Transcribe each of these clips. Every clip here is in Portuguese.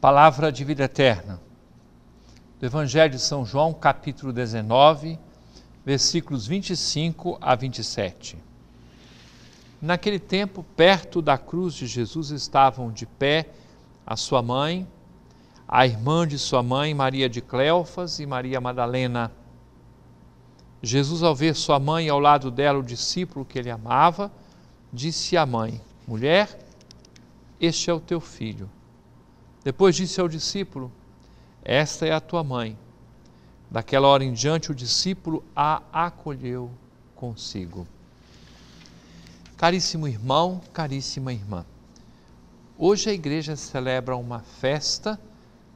Palavra de vida eterna. Do Evangelho de São João, capítulo 19, versículos 25 a 27. Naquele tempo, perto da cruz de Jesus estavam de pé a sua mãe, a irmã de sua mãe, Maria de Cleofas e Maria Madalena. Jesus, ao ver sua mãe ao lado dela o discípulo que ele amava, disse à mãe: Mulher, este é o teu filho. Depois disse ao discípulo: Esta é a tua mãe. Daquela hora em diante, o discípulo a acolheu consigo. Caríssimo irmão, caríssima irmã, hoje a igreja celebra uma festa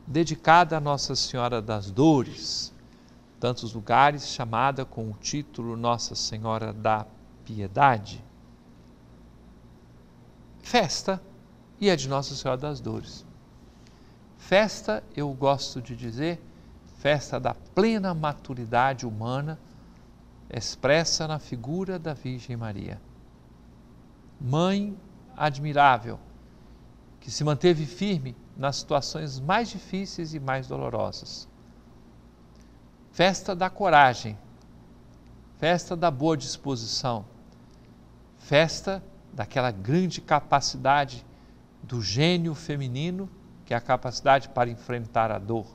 dedicada a Nossa Senhora das Dores, tantos lugares chamada com o título Nossa Senhora da Piedade. Festa e é de Nossa Senhora das Dores. Festa, eu gosto de dizer, festa da plena maturidade humana, expressa na figura da Virgem Maria. Mãe admirável, que se manteve firme nas situações mais difíceis e mais dolorosas. Festa da coragem, festa da boa disposição, festa daquela grande capacidade do gênio feminino que é a capacidade para enfrentar a dor.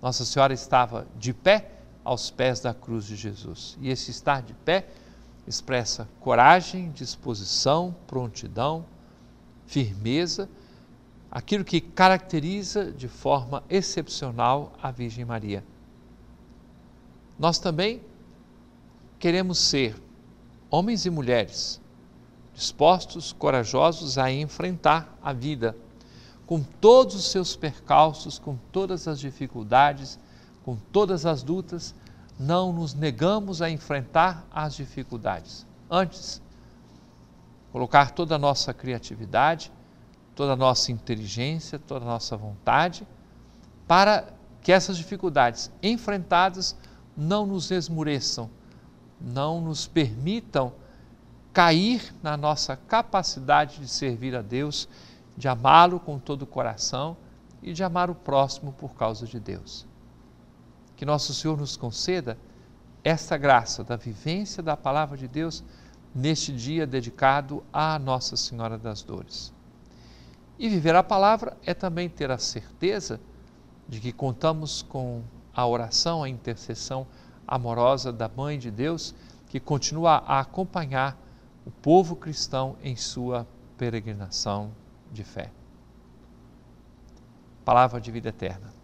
Nossa Senhora estava de pé aos pés da cruz de Jesus. E esse estar de pé expressa coragem, disposição, prontidão, firmeza, aquilo que caracteriza de forma excepcional a Virgem Maria. Nós também queremos ser homens e mulheres dispostos, corajosos a enfrentar a vida, com todos os seus percalços, com todas as dificuldades, com todas as lutas, não nos negamos a enfrentar as dificuldades. Antes, colocar toda a nossa criatividade, toda a nossa inteligência, toda a nossa vontade, para que essas dificuldades enfrentadas não nos esmureçam, não nos permitam cair na nossa capacidade de servir a Deus, de amá-lo com todo o coração e de amar o próximo por causa de Deus. Que nosso Senhor nos conceda esta graça da vivência da palavra de Deus neste dia dedicado à Nossa Senhora das Dores. E viver a palavra é também ter a certeza de que contamos com a oração, a intercessão amorosa da Mãe de Deus, que continua a acompanhar o povo cristão em sua peregrinação de fé. Palavra de vida eterna.